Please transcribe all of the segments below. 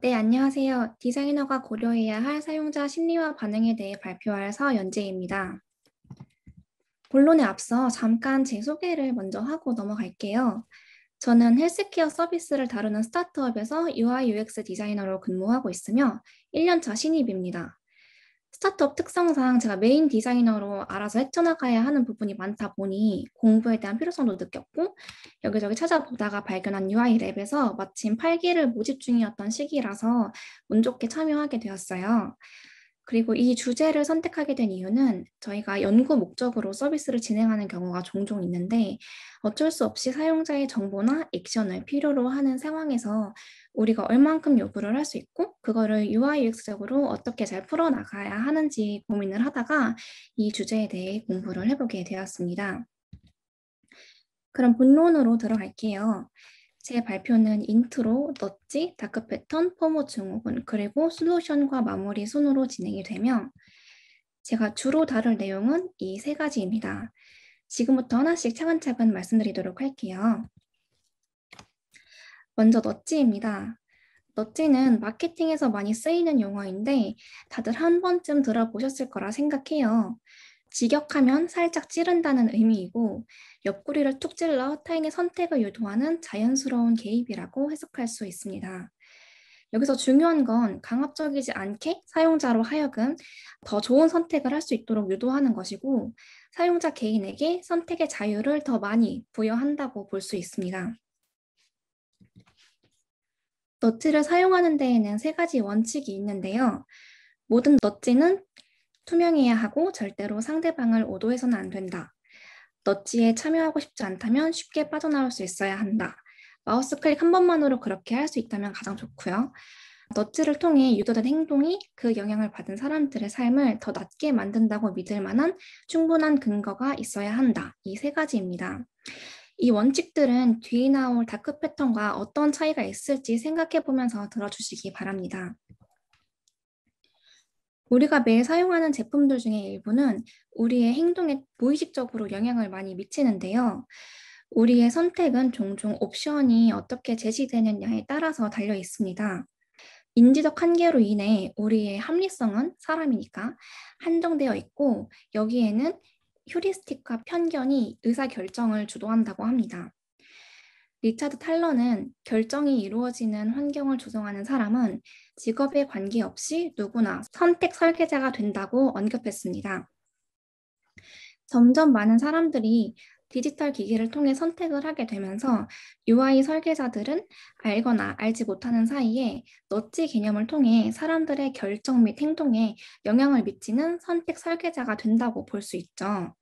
네, 안녕하세요. 디자이너가 고려해야 할 사용자 심리와 반응에 대해 발표할 서연재입니다. 본론에 앞서 잠깐 제 소개를 먼저 하고 넘어갈게요. 저는 헬스케어 서비스를 다루는 스타트업에서 UI UX 디자이너로 근무하고 있으며 1년차 신입입니다. 스타트업 특성상 제가 메인 디자이너로 알아서 헤쳐나가야 하는 부분이 많다 보니 공부에 대한 필요성도 느꼈고 여기저기 찾아보다가 발견한 UI 랩에서 마침 8기를 모집 중이었던 시기라서 운 좋게 참여하게 되었어요. 그리고 이 주제를 선택하게 된 이유는 저희가 연구 목적으로 서비스를 진행하는 경우가 종종 있는데 어쩔 수 없이 사용자의 정보나 액션을 필요로 하는 상황에서 우리가 얼만큼 요구를 할 수 있고 그거를 UI UX적으로 어떻게 잘 풀어나가야 하는지 고민을 하다가 이 주제에 대해 공부를 해보게 되었습니다. 그럼 본론으로 들어갈게요. 제 발표는 인트로, 넛지, 다크 패턴, 포모 증후군, 그리고 솔루션과 마무리 순으로 진행이 되며 제가 주로 다룰 내용은 이 세 가지입니다. 지금부터 하나씩 차근차근 말씀드리도록 할게요. 먼저 넛지입니다. 넛지는 마케팅에서 많이 쓰이는 용어인데 다들 한 번쯤 들어보셨을 거라 생각해요. 직역하면 살짝 찌른다는 의미이고 옆구리를 툭 찔러 타인의 선택을 유도하는 자연스러운 개입이라고 해석할 수 있습니다. 여기서 중요한 건 강압적이지 않게 사용자로 하여금 더 좋은 선택을 할 수 있도록 유도하는 것이고 사용자 개인에게 선택의 자유를 더 많이 부여한다고 볼 수 있습니다. 너트를 사용하는 데에는 세 가지 원칙이 있는데요. 모든 너지는 투명해야 하고 절대로 상대방을 오도해서는 안 된다. 넛지에 참여하고 싶지 않다면 쉽게 빠져나올 수 있어야 한다. 마우스 클릭 한 번만으로 그렇게 할 수 있다면 가장 좋고요. 너츠를 통해 유도된 행동이 그 영향을 받은 사람들의 삶을 더 낫게 만든다고 믿을 만한 충분한 근거가 있어야 한다. 이 세 가지입니다. 이 원칙들은 뒤에 나올 다크 패턴과 어떤 차이가 있을지 생각해 보면서 들어주시기 바랍니다. 우리가 매일 사용하는 제품들 중에 일부는 우리의 행동에 무의식적으로 영향을 많이 미치는데요. 우리의 선택은 종종 옵션이 어떻게 제시되느냐에 따라서 달려 있습니다. 인지적 한계로 인해 우리의 합리성은 사람이니까 한정되어 있고 여기에는 휴리스틱과 편견이 의사결정을 주도한다고 합니다. 리차드 탈러는 결정이 이루어지는 환경을 조성하는 사람은 직업에 관계없이 누구나 선택 설계자가 된다고 언급했습니다. 점점 많은 사람들이 디지털 기기를 통해 선택을 하게 되면서 UI 설계자들은 알거나 알지 못하는 사이에 넛지 개념을 통해 사람들의 결정 및 행동에 영향을 미치는 선택 설계자가 된다고 볼 수 있죠.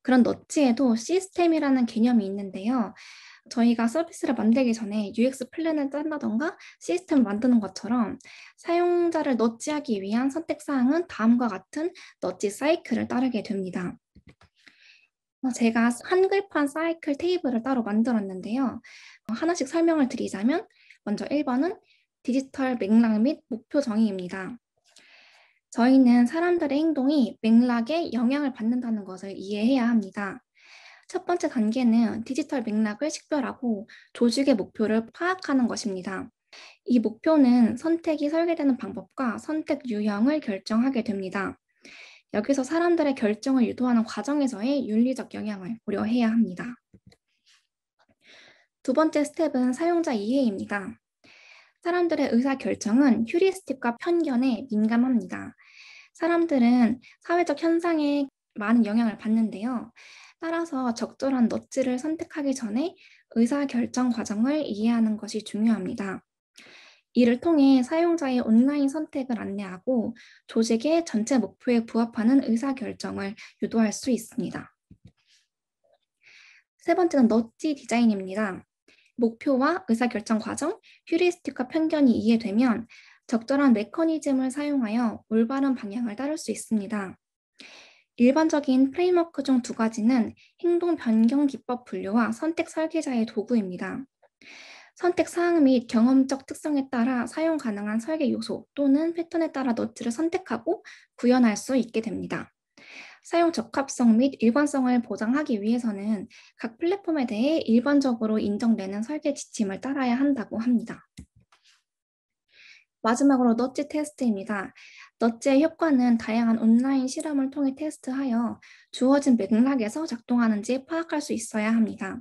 그런 넛지에도 시스템이라는 개념이 있는데요. 저희가 서비스를 만들기 전에 UX 플랜을 짠다던가 시스템을 만드는 것처럼 사용자를 넛지하기 위한 선택사항은 다음과 같은 넛지 사이클을 따르게 됩니다. 어, 제가 한글판 사이클 테이블을 따로 만들었는데요. 어, 하나씩 설명을 드리자면 먼저 1번은 디지털 맥락 및 목표 정의입니다. 저희는 사람들의 행동이 맥락에 영향을 받는다는 것을 이해해야 합니다. 첫 번째 단계는 디지털 맥락을 식별하고 조직의 목표를 파악하는 것입니다. 이 목표는 선택이 설계되는 방법과 선택 유형을 결정하게 됩니다. 여기서 사람들의 결정을 유도하는 과정에서의 윤리적 영향을 고려해야 합니다. 두 번째 스텝은 사용자 이해입니다. 사람들의 의사결정은 휴리스틱과 편견에 민감합니다. 사람들은 사회적 현상에 많은 영향을 받는데요. 따라서 적절한 너츠를 선택하기 전에 의사결정 과정을 이해하는 것이 중요합니다. 이를 통해 사용자의 온라인 선택을 안내하고 조직의 전체 목표에 부합하는 의사결정을 유도할 수 있습니다. 세 번째는 너치 디자인입니다. 목표와 의사결정 과정, 휴리스틱과 편견이 이해되면 적절한 메커니즘을 사용하여 올바른 방향을 따를 수 있습니다. 일반적인 프레임워크 중 두 가지는 행동 변경 기법 분류와 선택 설계자의 도구입니다. 선택 사항 및 경험적 특성에 따라 사용 가능한 설계 요소 또는 패턴에 따라 노트를 선택하고 구현할 수 있게 됩니다. 사용 적합성 및 일관성을 보장하기 위해서는 각 플랫폼에 대해 일반적으로 인정되는 설계 지침을 따라야 한다고 합니다. 마지막으로 너치 테스트입니다. 너츠의 효과는 다양한 온라인 실험을 통해 테스트하여 주어진 맥락에서 작동하는지 파악할 수 있어야 합니다.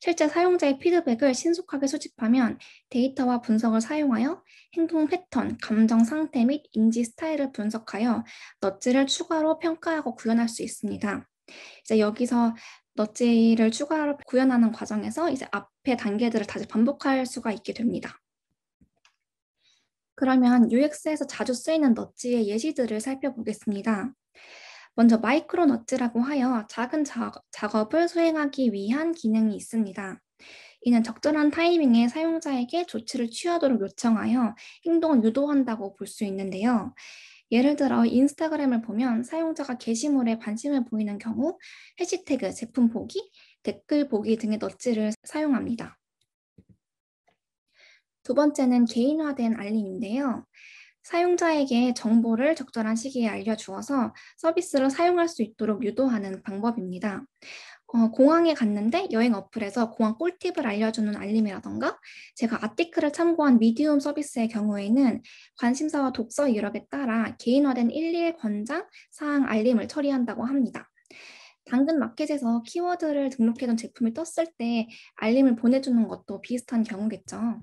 실제 사용자의 피드백을 신속하게 수집하면 데이터와 분석을 사용하여 행동 패턴, 감정 상태 및 인지 스타일을 분석하여 너츠를 추가로 평가하고 구현할 수 있습니다. 이제 여기서 너츠를 추가로 구현하는 과정에서 이제 앞의 단계들을 다시 반복할 수가 있게 됩니다. 그러면 UX에서 자주 쓰이는 넛지의 예시들을 살펴보겠습니다. 먼저 마이크로 넛지라고 하여 작은 작업, 을 수행하기 위한 기능이 있습니다. 이는 적절한 타이밍에 사용자에게 조치를 취하도록 요청하여 행동을 유도한다고 볼 수 있는데요. 예를 들어 인스타그램을 보면 사용자가 게시물에 관심을 보이는 경우 해시태그 제품 보기, 댓글 보기 등의 넛지를 사용합니다. 두 번째는 개인화된 알림인데요. 사용자에게 정보를 적절한 시기에 알려주어서 서비스를 사용할 수 있도록 유도하는 방법입니다. 어, 공항에 갔는데 여행 어플에서 공항 꿀팁을 알려주는 알림이라던가 제가 아티클을 참고한 미디움 서비스의 경우에는 관심사와 독서 유럽에 따라 개인화된 일일 권장 사항 알림을 처리한다고 합니다. 당근 마켓에서 키워드를 등록해둔 제품이 떴을 때 알림을 보내주는 것도 비슷한 경우겠죠.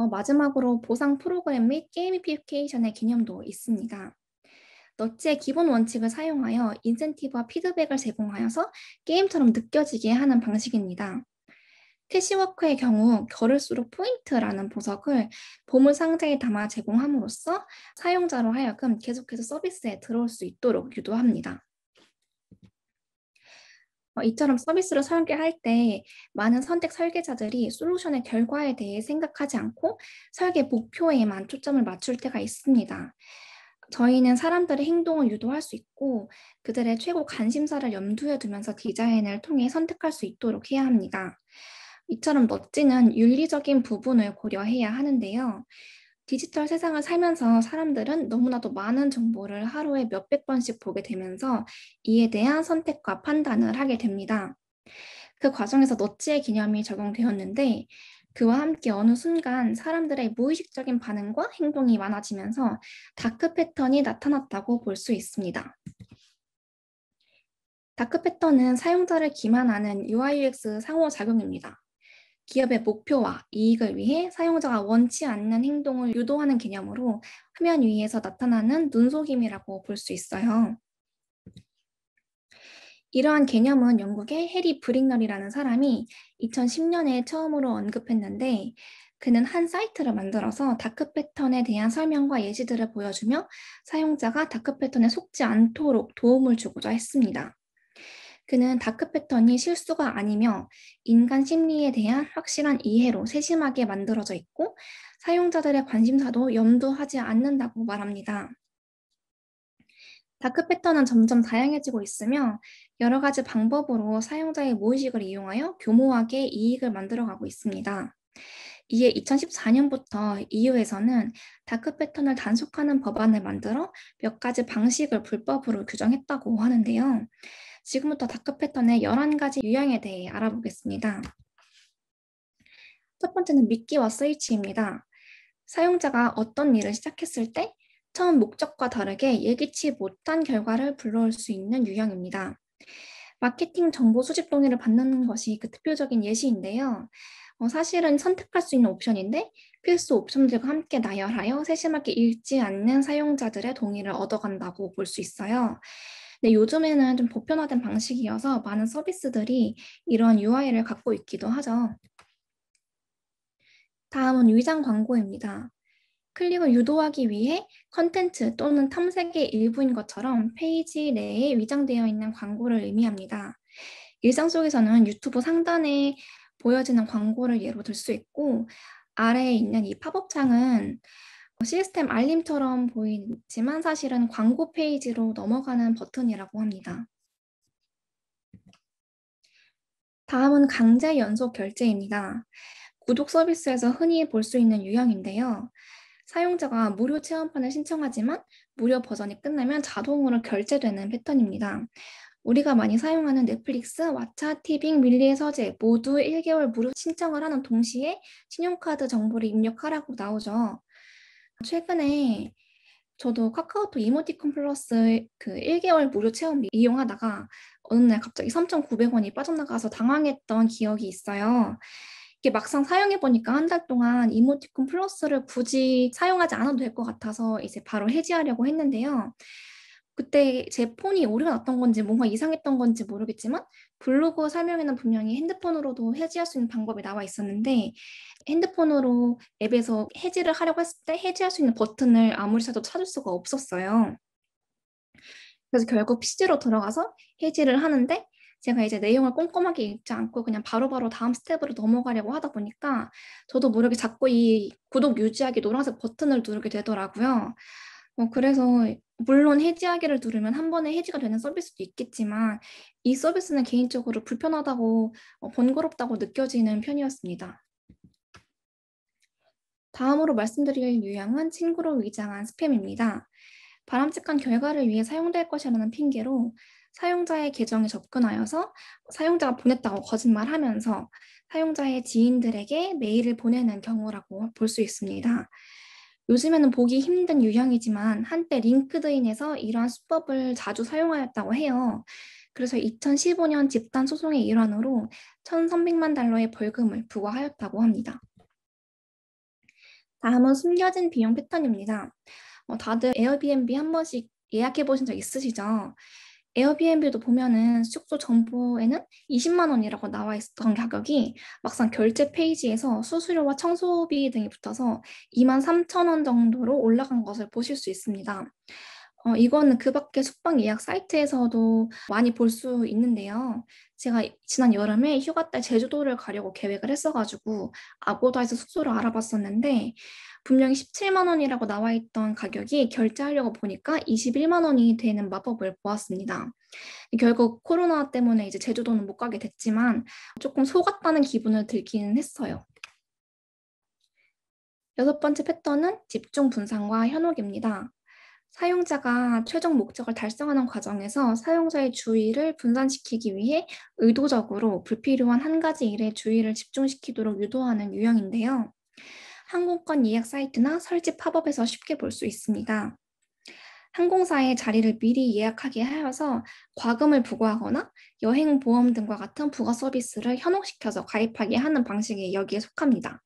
어, 마지막으로 보상 프로그램 및 게이미피케이션의 개념도 있습니다. 너츠의 기본 원칙을 사용하여 인센티브와 피드백을 제공하여서 게임처럼 느껴지게 하는 방식입니다. 캐시워크의 경우 걸을수록 포인트라는 보석을 보물 상자에 담아 제공함으로써 사용자로 하여금 계속해서 서비스에 들어올 수 있도록 유도합니다. 어, 이처럼 서비스를 설계할 때 많은 선택 설계자들이 솔루션의 결과에 대해 생각하지 않고 설계 목표에만 초점을 맞출 때가 있습니다. 저희는 사람들의 행동을 유도할 수 있고 그들의 최고 관심사를 염두에 두면서 디자인을 통해 선택할 수 있도록 해야 합니다. 이처럼 멋지는 윤리적인 부분을 고려해야 하는데요. 디지털 세상을 살면서 사람들은 너무나도 많은 정보를 하루에 몇백 번씩 보게 되면서 이에 대한 선택과 판단을 하게 됩니다. 그 과정에서 너치의 기념이 적용되었는데 그와 함께 어느 순간 사람들의 무의식적인 반응과 행동이 많아지면서 다크 패턴이 나타났다고 볼 수 있습니다. 다크 패턴은 사용자를 기만하는 UI/UX 상호작용입니다. 기업의 목표와 이익을 위해 사용자가 원치 않는 행동을 유도하는 개념으로 화면 위에서 나타나는 눈속임이라고 볼 수 있어요. 이러한 개념은 영국의 해리 브릭널이라는 사람이 2010년에 처음으로 언급했는데 그는 한 사이트를 만들어서 다크 패턴에 대한 설명과 예시들을 보여주며 사용자가 다크 패턴에 속지 않도록 도움을 주고자 했습니다. 그는 다크 패턴이 실수가 아니며 인간 심리에 대한 확실한 이해로 세심하게 만들어져 있고 사용자들의 관심사도 염두하지 않는다고 말합니다. 다크 패턴은 점점 다양해지고 있으며 여러 가지 방법으로 사용자의 무의식을 이용하여 교모하게 이익을 만들어가고 있습니다. 이에 2014년부터 EU에서는 다크 패턴을 단속하는 법안을 만들어 몇 가지 방식을 불법으로 규정했다고 하는데요. 지금부터 다크 패턴의 11가지 유형에 대해 알아보겠습니다. 첫 번째는 믿기와 스위치입니다. 사용자가 어떤 일을 시작했을 때 처음 목적과 다르게 예기치 못한 결과를 불러올 수 있는 유형입니다. 마케팅 정보 수집 동의를 받는 것이 그 대표적인 예시인데요. 어, 사실은 선택할 수 있는 옵션인데 필수 옵션들과 함께 나열하여 세심하게 읽지 않는 사용자들의 동의를 얻어간다고 볼 수 있어요. 근데 요즘에는 좀 보편화된 방식이어서 많은 서비스들이 이런 UI를 갖고 있기도 하죠. 다음은 위장 광고입니다. 클릭을 유도하기 위해 컨텐츠 또는 탐색의 일부인 것처럼 페이지 내에 위장되어 있는 광고를 의미합니다. 일상 속에서는 유튜브 상단에 보여지는 광고를 예로 들 수 있고 아래에 있는 이 팝업 창은 시스템 알림처럼 보이지만 사실은 광고 페이지로 넘어가는 버튼이라고 합니다. 다음은 강제 연속 결제입니다. 구독 서비스에서 흔히 볼 수 있는 유형인데요. 사용자가 무료 체험판을 신청하지만 무료 버전이 끝나면 자동으로 결제되는 패턴입니다. 우리가 많이 사용하는 넷플릭스, 왓챠, 티빙, 밀리의 서재 모두 1개월 무료 신청을 하는 동시에 신용카드 정보를 입력하라고 나오죠. 최근에 저도 카카오톡 이모티콘 플러스 그 1개월 무료 체험 이용하다가 어느 날 갑자기 3,900원이 빠져나가서 당황했던 기억이 있어요. 이게 막상 사용해 보니까 한 달 동안 이모티콘 플러스를 굳이 사용하지 않아도 될 것 같아서 이제 바로 해지하려고 했는데요. 그때 제 폰이 오류가 났던 건지 뭔가 이상했던 건지 모르겠지만 블로그 설명에는 분명히 핸드폰으로도 해지할 수 있는 방법이 나와 있었는데 핸드폰으로 앱에서 해지를 하려고 했을 때 해지할 수 있는 버튼을 아무리 찾아도 찾을 수가 없었어요. 그래서 결국 PC로 들어가서 해지를 하는데 제가 이제 내용을 꼼꼼하게 읽지 않고 그냥 바로바로 바로 다음 스텝으로 넘어가려고 하다 보니까 저도 모르게 자꾸 이 구독 유지하기 노란색 버튼을 누르게 되더라고요. 어, 그래서 물론 해지하기를 누르면 한 번에 해지가 되는 서비스도 있겠지만 이 서비스는 개인적으로 불편하다고 어, 번거롭다고 느껴지는 편이었습니다. 다음으로 말씀드릴 유형은 친구로 위장한 스팸입니다. 바람직한 결과를 위해 사용될 것이라는 핑계로 사용자의 계정에 접근하여서 사용자가 보냈다고 거짓말하면서 사용자의 지인들에게 메일을 보내는 경우라고 볼 수 있습니다. 요즘에는 보기 힘든 유형이지만 한때 링크드인에서 이러한 수법을 자주 사용하였다고 해요. 그래서 2015년 집단 소송의 일환으로 1,300만 달러의 벌금을 부과하였다고 합니다. 다음은 숨겨진 비용 패턴입니다. 어, 다들 에어비앤비 한 번씩 예약해 보신 적 있으시죠? 에어비앤비도 보면은 숙소 정보에는 20만 원이라고 나와 있었던 가격이 막상 결제 페이지에서 수수료와 청소비 등이 붙어서 2만 3천 원 정도로 올라간 것을 보실 수 있습니다. 어, 이거는 그 밖에 숙박 예약 사이트에서도 많이 볼 수 있는데요. 제가 지난 여름에 휴가 때 제주도를 가려고 계획을 했어가지고 아고다에서 숙소를 알아봤었는데 분명히 17만 원이라고 나와 있던 가격이 결제하려고 보니까 21만 원이 되는 마법을 보았습니다. 결국 코로나 때문에 이제 제주도는 못 가게 됐지만 조금 속았다는 기분을 들기는 했어요. 여섯 번째 패턴은 집중 분산과 현혹입니다. 사용자가 최종 목적을 달성하는 과정에서 사용자의 주의를 분산시키기 위해 의도적으로 불필요한 한 가지 일에 주의를 집중시키도록 유도하는 유형인데요. 항공권 예약 사이트나 설치 팝업에서 쉽게 볼 수 있습니다. 항공사의 자리를 미리 예약하게 하여서 과금을 부과하거나 여행 보험 등과 같은 부가 서비스를 현혹시켜서 가입하게 하는 방식이 여기에 속합니다.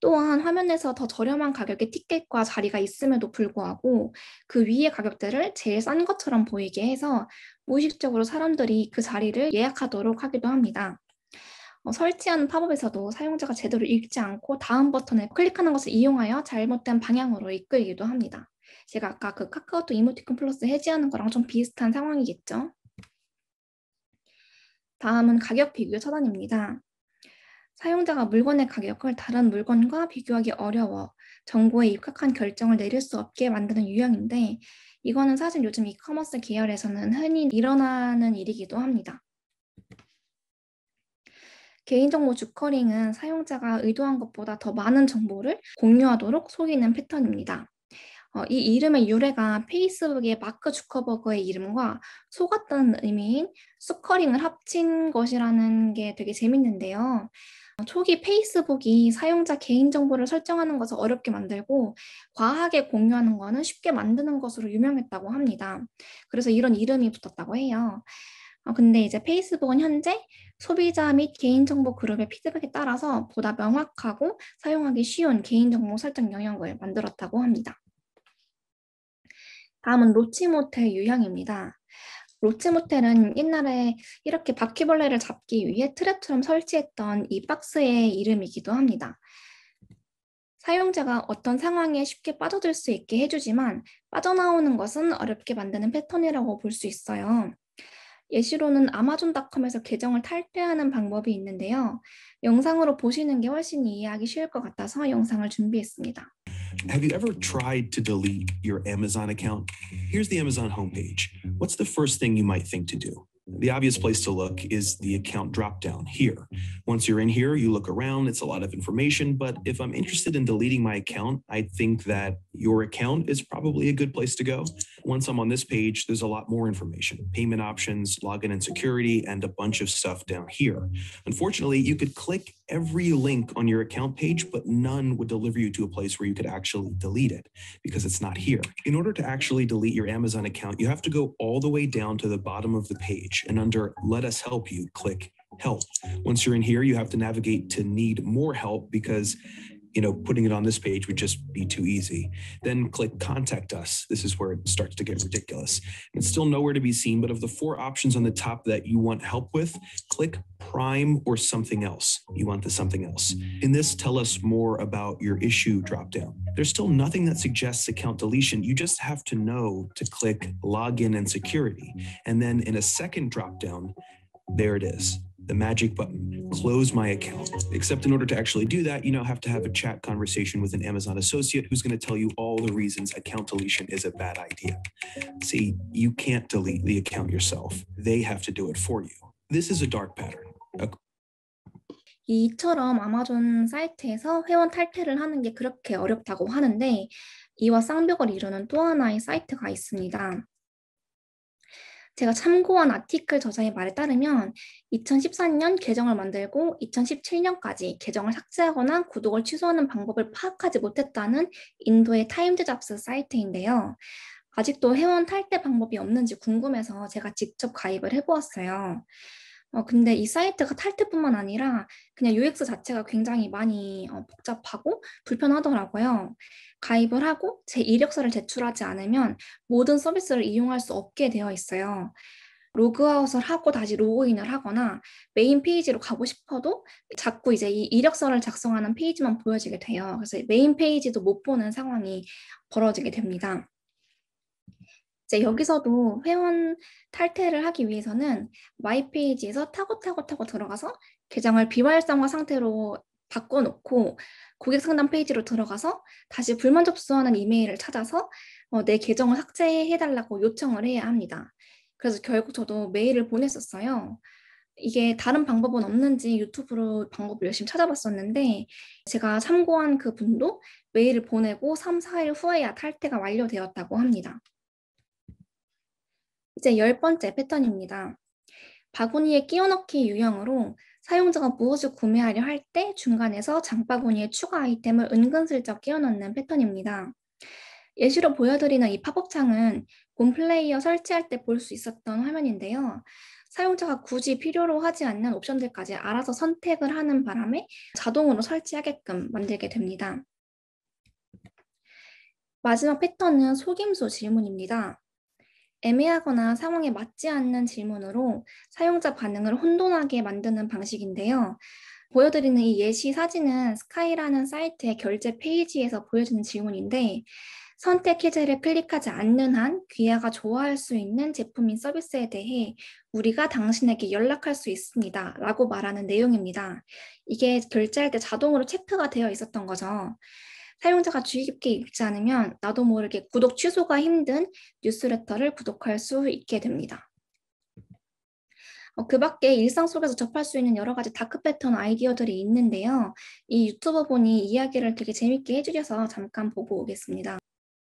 또한 화면에서 더 저렴한 가격의 티켓과 자리가 있음에도 불구하고 그 위의 가격대를 제일 싼 것처럼 보이게 해서 무의식적으로 사람들이 그 자리를 예약하도록 하기도 합니다. 어, 설치하는 팝업에서도 사용자가 제대로 읽지 않고 다음 버튼을 클릭하는 것을 이용하여 잘못된 방향으로 이끌기도 합니다. 제가 아까 그 카카오톡 이모티콘 플러스 해지하는 거랑 좀 비슷한 상황이겠죠? 다음은 가격 비교 차단입니다. 사용자가 물건의 가격을 다른 물건과 비교하기 어려워 정보에 입각한 결정을 내릴 수 없게 만드는 유형인데 이거는 사실 요즘 이커머스 계열에서는 흔히 일어나는 일이기도 합니다. 개인정보 주커링은 사용자가 의도한 것보다 더 많은 정보를 공유하도록 속이는 패턴입니다. 어, 이 이름의 유래가 페이스북의 마크 주커버그의 이름과 속았다는 의미인 수커링을 합친 것이라는 게 되게 재밌는데요. 초기 페이스북이 사용자 개인정보를 설정하는 것을 어렵게 만들고 과하게 공유하는 것은 쉽게 만드는 것으로 유명했다고 합니다. 그래서 이런 이름이 붙었다고 해요. 어, 근데 이제 페이스북은 현재 소비자 및 개인정보 그룹의 피드백에 따라서 보다 명확하고 사용하기 쉬운 개인정보 설정 영역을 만들었다고 합니다. 다음은 로치모텔 유형입니다. 로치모텔은 옛날에 이렇게 바퀴벌레를 잡기 위해 트랩처럼 설치했던 이 박스의 이름이기도 합니다. 사용자가 어떤 상황에 쉽게 빠져들 수 있게 해주지만 빠져나오는 것은 어렵게 만드는 패턴이라고 볼 수 있어요. 예시로는 아마존닷컴에서 계정을 탈퇴하는 방법이 있는데요. 영상으로 보시는 게 훨씬 이해하기 쉬울 것 같아서 영상을 준비했습니다. Have you ever tried to delete your Amazon account? Here's the Amazon homepage. What's the first thing you might think to do? The obvious place to look is the account dropdown here. Once you're in here, you look around, it's a lot of information. But if I'm interested in deleting my account, I think that your account is probably a good place to go. Once I'm on this page, there's a lot more information payment options, login and security, and a bunch of stuff down here. Unfortunately, you could click every link on your account page, but none would deliver you to a place where you could actually delete it because it's not here. In order to actually delete your Amazon account, you have to go all the way down to the bottom of the page and under Let Us Help You, click help. Once you're in here, you have to navigate to need more help because you know, putting it on this page would just be too easy. Then click contact us. This is where it starts to get ridiculous. It's still nowhere to be seen, but of the four options on the top that you want help with, click prime or something else. You want the something else. In this, tell us more about your issue dropdown. There's still nothing that suggests account deletion. You just have to know to click login and security. And then in a second dropdown, there it is, the magic button. Close my account. Except in order to actually do that, you now have to have a chat conversation with an Amazon associate who's going to tell you all the reasons account deletion is a bad idea. See, you can't delete the account yourself, they have to do it for you. This is a dark pattern. A 이처럼 아마존 사이트에서 회원 탈퇴를 하는 게 그렇게 어렵다고 하는데 이와 쌍벽을 이루는 또 하나의 사이트가 있습니다. 제가 참고한 아티클 저자의 말에 따르면 2013년 계정을 만들고 2017년까지 계정을 삭제하거나 구독을 취소하는 방법을 파악하지 못했다는 인도의 타임즈 잡스 사이트인데요. 아직도 회원 탈퇴 방법이 없는지 궁금해서 제가 직접 가입을 해보았어요. 어, 근데 이 사이트가 탈퇴뿐만 아니라 그냥 UX 자체가 굉장히 많이 어, 복잡하고 불편하더라고요. 가입을 하고 제 이력서를 제출하지 않으면 모든 서비스를 이용할 수 없게 되어 있어요. 로그아웃을 하고 다시 로그인을 하거나 메인 페이지로 가고 싶어도 자꾸 이제 이 이력서를 작성하는 페이지만 보여지게 돼요. 그래서 메인 페이지도 못 보는 상황이 벌어지게 됩니다. 이제 여기서도 회원 탈퇴를 하기 위해서는 마이 페이지에서 타고 타고 타고 들어가서 계정을 비활성화 상태로 바꿔놓고 고객 상담 페이지로 들어가서 다시 불만 접수하는 이메일을 찾아서 어, 내 계정을 삭제해달라고 요청을 해야 합니다. 그래서 결국 저도 메일을 보냈었어요. 이게 다른 방법은 없는지 유튜브로 방법을 열심히 찾아봤었는데 제가 참고한 그 분도 메일을 보내고 3, 4일 후에야 탈퇴가 완료되었다고 합니다. 이제 열 번째 패턴입니다. 바구니에 끼워넣기 유형으로 사용자가 무엇을 구매하려 할 때 중간에서 장바구니에 추가 아이템을 은근슬쩍 끼워넣는 패턴입니다. 예시로 보여드리는 이 팝업 창은 곰 플레이어 설치할 때 볼 수 있었던 화면인데요. 사용자가 굳이 필요로 하지 않는 옵션들까지 알아서 선택을 하는 바람에 자동으로 설치하게끔 만들게 됩니다. 마지막 패턴은 속임수 질문입니다. 애매하거나 상황에 맞지 않는 질문으로 사용자 반응을 혼돈하게 만드는 방식인데요. 보여드리는 이 예시 사진은 스카이라는 사이트의 결제 페이지에서 보여지는 질문인데 선택 해제를 클릭하지 않는 한 귀하가 좋아할 수 있는 제품인 서비스에 대해 우리가 당신에게 연락할 수 있습니다. 라고 말하는 내용입니다. 이게 결제할 때 자동으로 체크가 되어 있었던 거죠. 사용자가 주의 깊게 읽지 않으면 나도 모르게 구독 취소가 힘든 뉴스레터를 구독할 수 있게 됩니다. 어, 그 밖에 일상 속에서 접할 수 있는 여러 가지 다크 패턴 아이디어들이 있는데요. 이 유튜버 분이 이야기를 되게 재밌게 해주셔서 잠깐 보고 오겠습니다.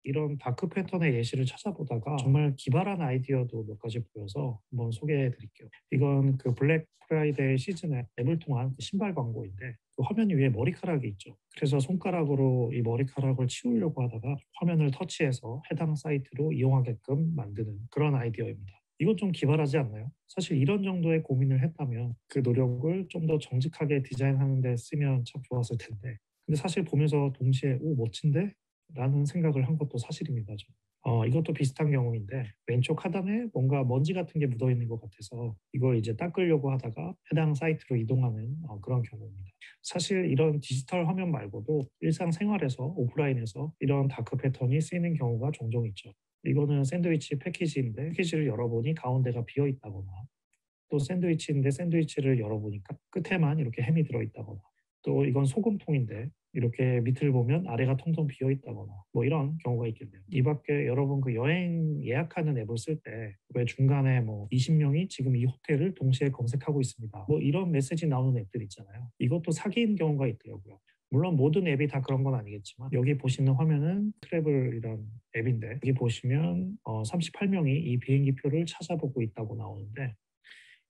이런 다크 패턴의 예시를 찾아보다가 정말 기발한 아이디어도 몇 가지 보여서 한번 소개해 드릴게요. 이건 그 블랙 프라이데이 시즌에 앱을 통한 그 신발 광고인데 그 화면 위에 머리카락이 있죠. 그래서 손가락으로 이 머리카락을 치우려고 하다가 화면을 터치해서 해당 사이트로 이용하게끔 만드는 그런 아이디어입니다. 이건 좀 기발하지 않나요? 사실 이런 정도의 고민을 했다면 그 노력을 좀 더 정직하게 디자인하는 데 쓰면 참 좋았을 텐데 근데 사실 보면서 동시에 오 멋진데 라는 생각을 한 것도 사실입니다. 어, 이것도 비슷한 경우인데 왼쪽 하단에 뭔가 먼지 같은 게 묻어 있는 것 같아서 이걸 이제 닦으려고 하다가 해당 사이트로 이동하는 어, 그런 경우입니다. 사실 이런 디지털 화면 말고도 일상생활에서 오프라인에서 이런 다크 패턴이 쓰이는 경우가 종종 있죠. 이거는 샌드위치 패키지인데 패키지를 열어보니 가운데가 비어 있다거나 또 샌드위치인데 샌드위치를 열어보니까 끝에만 이렇게 햄이 들어있다거나 또 이건 소금통인데 이렇게 밑을 보면 아래가 통통 비어 있다거나 뭐 이런 경우가 있겠네요. 이 밖에 여러분 그 여행 예약하는 앱을 쓸 때 왜 중간에 뭐 20명이 지금 이 호텔을 동시에 검색하고 있습니다. 뭐 이런 메시지 나오는 앱들 있잖아요. 이것도 사기인 경우가 있더라고요. 물론 모든 앱이 다 그런 건 아니겠지만 여기 보시는 화면은 트래블이란 앱인데 여기 보시면 어 38명이 이 비행기 표를 찾아보고 있다고 나오는데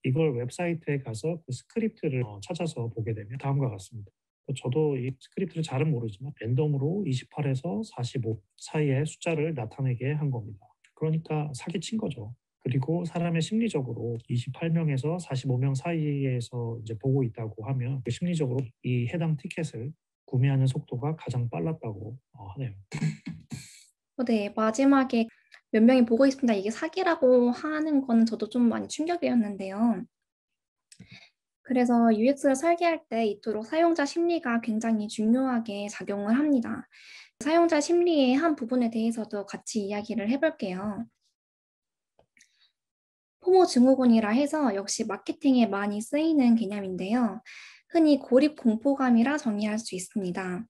이걸 웹사이트에 가서 그 스크립트를 어, 찾아서 보게 되면 다음과 같습니다. 저도 이 스크립트를 잘은 모르지만 랜덤으로 28에서 45 사이의 숫자를 나타내게 한 겁니다. 그러니까 사기친 거죠. 그리고 사람의 심리적으로 28명에서 45명 사이에서 이제 보고 있다고 하면 그 심리적으로 이 해당 티켓을 구매하는 속도가 가장 빨랐다고 어, 하네요. 어, 네, 마지막에 몇 명이 보고 있습니다. 이게 사기라고 하는 거는 저도 좀 많이 충격이었는데요. 그래서 UX를 설계할 때 이토록 사용자 심리가 굉장히 중요하게 작용을 합니다. 사용자 심리의 한 부분에 대해서도 같이 이야기를 해볼게요. 포모 증후군이라 해서 역시 마케팅에 많이 쓰이는 개념인데요. 흔히 고립 공포감이라 정의할 수 있습니다.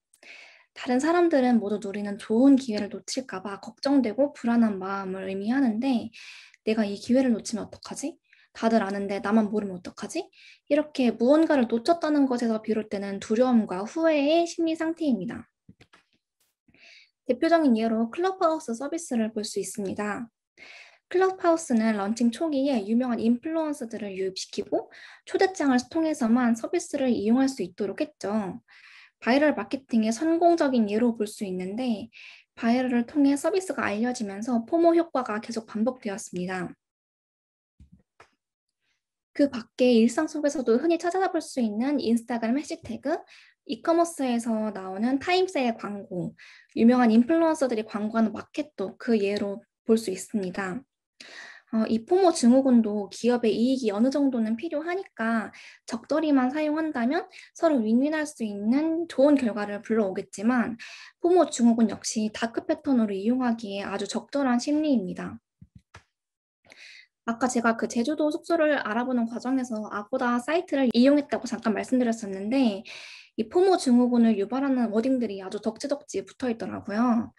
다른 사람들은 모두 누리는 좋은 기회를 놓칠까봐 걱정되고 불안한 마음을 의미하는데 내가 이 기회를 놓치면 어떡하지? 다들 아는데 나만 모르면 어떡하지? 이렇게 무언가를 놓쳤다는 것에서 비롯되는 두려움과 후회의 심리 상태입니다. 대표적인 예로 클럽하우스 서비스를 볼 수 있습니다. 클럽하우스는 런칭 초기에 유명한 인플루언서들을 유입시키고 초대장을 통해서만 서비스를 이용할 수 있도록 했죠. 바이럴 마케팅의 성공적인 예로 볼 수 있는데 바이럴을 통해 서비스가 알려지면서 포모 효과가 계속 반복되었습니다. 그 밖에 일상 속에서도 흔히 찾아볼 수 있는 인스타그램 해시태그, 이커머스에서 나오는 타임세일 광고, 유명한 인플루언서들이 광고하는 마켓도 그 예로 볼 수 있습니다. 어, 이 포모 증후군도 기업의 이익이 어느 정도는 필요하니까 적절히만 사용한다면 서로 윈윈할 수 있는 좋은 결과를 불러오겠지만 포모 증후군 역시 다크 패턴으로 이용하기에 아주 적절한 심리입니다. 아까 제가 그 제주도 숙소를 알아보는 과정에서 아고다 사이트를 이용했다고 잠깐 말씀드렸었는데 이 포모 증후군을 유발하는 워딩들이 아주 덕지덕지 붙어 있더라고요.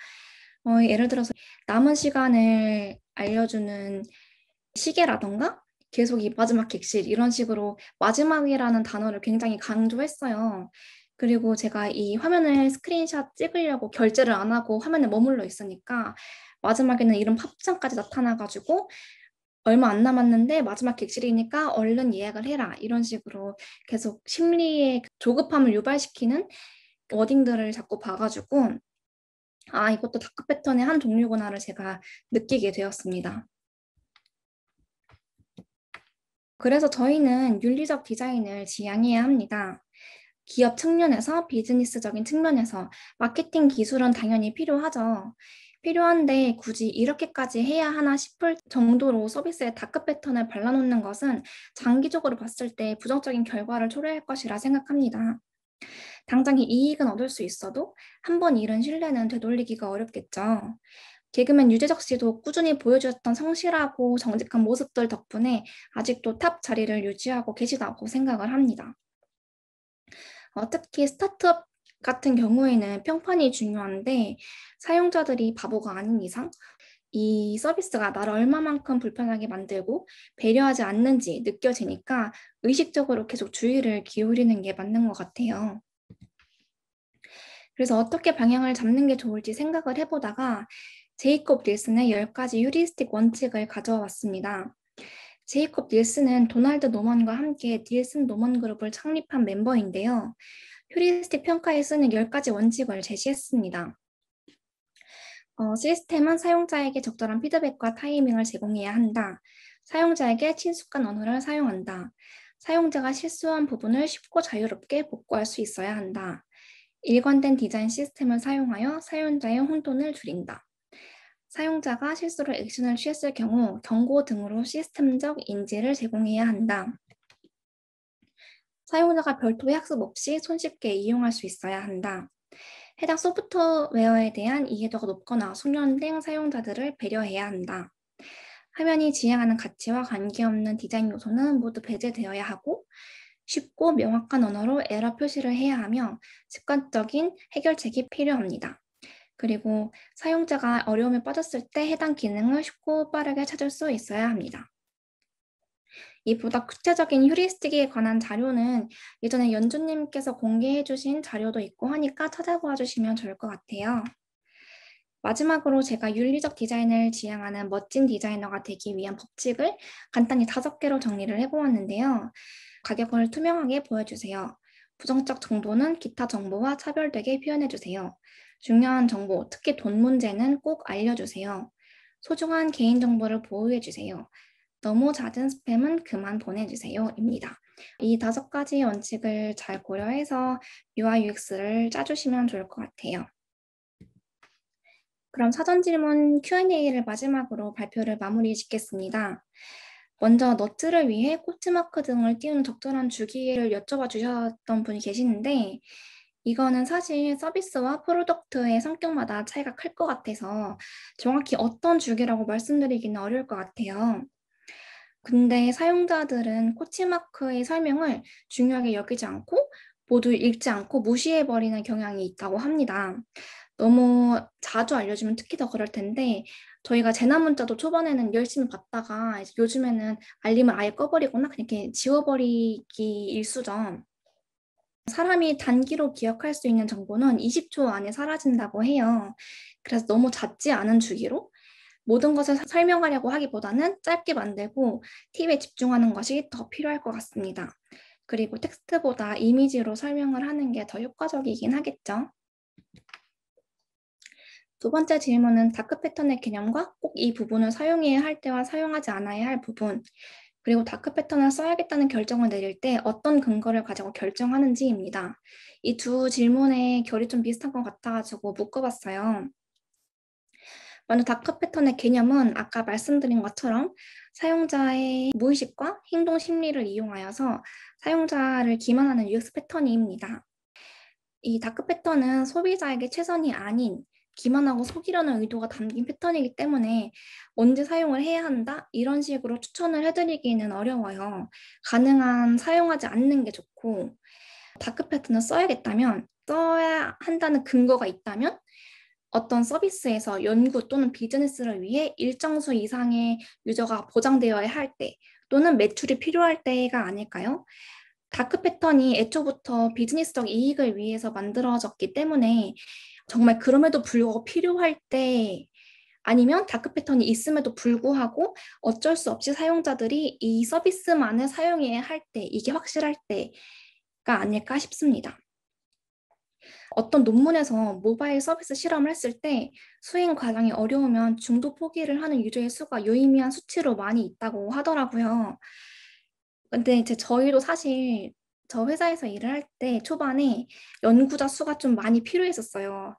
어, 예를 들어서 남은 시간을 알려주는 시계라던가 계속 이 마지막 객실 이런 식으로 마지막이라는 단어를 굉장히 강조했어요. 그리고 제가 이 화면을 스크린샷 찍으려고 결제를 안 하고 화면에 머물러 있으니까 마지막에는 이런 팝창까지 나타나가지고 얼마 안 남았는데 마지막 객실이니까 얼른 예약을 해라 이런 식으로 계속 심리의 조급함을 유발시키는 워딩들을 자꾸 봐가지고 아 이것도 다크 패턴의 한 종류구나를 제가 느끼게 되었습니다. 그래서 저희는 윤리적 디자인을 지향해야 합니다. 기업 측면에서 비즈니스적인 측면에서 마케팅 기술은 당연히 필요하죠. 필요한데 굳이 이렇게까지 해야 하나 싶을 정도로 서비스의 다크 패턴을 발라놓는 것은 장기적으로 봤을 때 부정적인 결과를 초래할 것이라 생각합니다. 당장 이익은 얻을 수 있어도 한번 잃은 신뢰는 되돌리기가 어렵겠죠. 개그맨 유재석 씨도 꾸준히 보여주셨던 성실하고 정직한 모습들 덕분에 아직도 탑 자리를 유지하고 계시다고 생각을 합니다. 어, 특히 스타트업 같은 경우에는 평판이 중요한데 사용자들이 바보가 아닌 이상 이 서비스가 나를 얼마만큼 불편하게 만들고 배려하지 않는지 느껴지니까 의식적으로 계속 주의를 기울이는 게 맞는 것 같아요. 그래서 어떻게 방향을 잡는 게 좋을지 생각을 해보다가 제이콥 닐슨의 10가지 휴리스틱 원칙을 가져 왔습니다. 제이콥 닐슨은 도널드 노먼과 함께 닐슨 노먼 그룹을 창립한 멤버인데요. 휴리스틱 평가에 쓰는 10가지 원칙을 제시했습니다. 어, 시스템은 사용자에게 적절한 피드백과 타이밍을 제공해야 한다. 사용자에게 친숙한 언어를 사용한다. 사용자가 실수한 부분을 쉽고 자유롭게 복구할 수 있어야 한다. 일관된 디자인 시스템을 사용하여 사용자의 혼돈을 줄인다. 사용자가 실수로 액션을 취했을 경우 경고 등으로 시스템적 인지를 제공해야 한다. 사용자가 별도의 학습 없이 손쉽게 이용할 수 있어야 한다. 해당 소프트웨어에 대한 이해도가 높거나 숙련된 사용자들을 배려해야 한다. 화면이 지향하는 가치와 관계없는 디자인 요소는 모두 배제되어야 하고 쉽고 명확한 언어로 에러 표시를 해야 하며 습관적인 해결책이 필요합니다. 그리고 사용자가 어려움에 빠졌을 때 해당 기능을 쉽고 빠르게 찾을 수 있어야 합니다. 이보다 구체적인 휴리스틱에 관한 자료는 예전에 연주님께서 공개해 주신 자료도 있고 하니까 찾아보아 주시면 좋을 것 같아요. 마지막으로 제가 윤리적 디자인을 지향하는 멋진 디자이너가 되기 위한 법칙을 간단히 다섯 개로 정리를 해보았는데요. 가격을 투명하게 보여주세요. 부정적 정보는 기타 정보와 차별되게 표현해주세요. 중요한 정보, 특히 돈 문제는 꼭 알려주세요. 소중한 개인정보를 보호해주세요. 너무 잦은 스팸은 그만 보내주세요. 입니다. 이 다섯 가지 원칙을 잘 고려해서 UI UX를 짜주시면 좋을 것 같아요. 그럼 사전 질문 Q&A를 마지막으로 발표를 마무리 짓겠습니다. 먼저 너트를 위해 코트마크 등을 띄우 적절한 주기를 여쭤봐 주셨던 분이 계시는데 이거는 사실 서비스와 프로덕트의 성격마다 차이가 클 것 같아서 정확히 어떤 주기라고 말씀드리기는 어려울 것 같아요. 근데 사용자들은 코치마크의 설명을 중요하게 여기지 않고 모두 읽지 않고 무시해버리는 경향이 있다고 합니다. 너무 자주 알려주면 특히 더 그럴 텐데 저희가 재난 문자도 초반에는 열심히 봤다가 요즘에는 알림을 아예 꺼버리거나 그냥 이렇게 지워버리기 일수죠. 사람이 단기로 기억할 수 있는 정보는 20초 안에 사라진다고 해요. 그래서 너무 잦지 않은 주기로 모든 것을 설명하려고 하기보다는 짧게 만들고 팁에 집중하는 것이 더 필요할 것 같습니다. 그리고 텍스트보다 이미지로 설명을 하는 게 더 효과적이긴 하겠죠. 두 번째 질문은 다크 패턴의 개념과 꼭 이 부분을 사용해야 할 때와 사용하지 않아야 할 부분, 그리고 다크 패턴을 써야겠다는 결정을 내릴 때 어떤 근거를 가지고 결정하는지입니다. 이 두 질문의 결이 좀 비슷한 것 같아가지고 묶어봤어요. 먼저 다크 패턴의 개념은 아까 말씀드린 것처럼 사용자의 무의식과 행동 심리를 이용하여서 사용자를 기만하는 UX 패턴입니다. 이 다크 패턴은 소비자에게 최선이 아닌 기만하고 속이려는 의도가 담긴 패턴이기 때문에 언제 사용을 해야 한다 이런 식으로 추천을 해드리기는 어려워요. 가능한 사용하지 않는 게 좋고 다크 패턴을 써야겠다면 써야 한다는 근거가 있다면 어떤 서비스에서 연구 또는 비즈니스를 위해 일정 수 이상의 유저가 보장되어야 할 때 또는 매출이 필요할 때가 아닐까요? 다크 패턴이 애초부터 비즈니스적 이익을 위해서 만들어졌기 때문에 정말 그럼에도 불구하고 필요할 때 아니면 다크 패턴이 있음에도 불구하고 어쩔 수 없이 사용자들이 이 서비스만을 사용해야 할 때, 이게 확실할 때가 아닐까 싶습니다. 어떤 논문에서 모바일 서비스 실험을 했을 때 수행 과정이 어려우면 중도 포기를 하는 유저의 수가 유의미한 수치로 많이 있다고 하더라고요. 근데 이제 저희도 사실 저 회사에서 일을 할 때 초반에 연구자 수가 좀 많이 필요했었어요.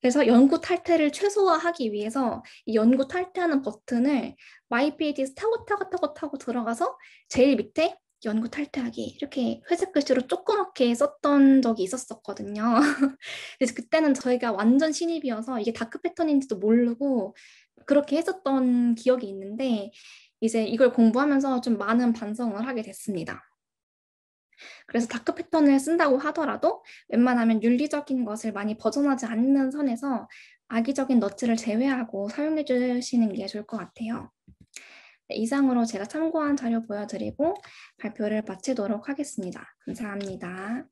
그래서 연구 탈퇴를 최소화하기 위해서 이 연구 탈퇴하는 버튼을 MyPD에서 타고 타고 타고 타고 들어가서 제일 밑에 연구 탈퇴하기 이렇게 회색 글씨로 조그맣게 썼던 적이 있었었거든요. 그래서 그때는 저희가 완전 신입이어서 이게 다크 패턴인지도 모르고 그렇게 했었던 기억이 있는데 이제 이걸 공부하면서 좀 많은 반성을 하게 됐습니다. 그래서 다크 패턴을 쓴다고 하더라도 웬만하면 윤리적인 것을 많이 벗어나지 않는 선에서 악의적인 너츠를 제외하고 사용해 주시는 게 좋을 것 같아요. 네, 이상으로 제가 참고한 자료 보여드리고 발표를 마치도록 하겠습니다. 감사합니다.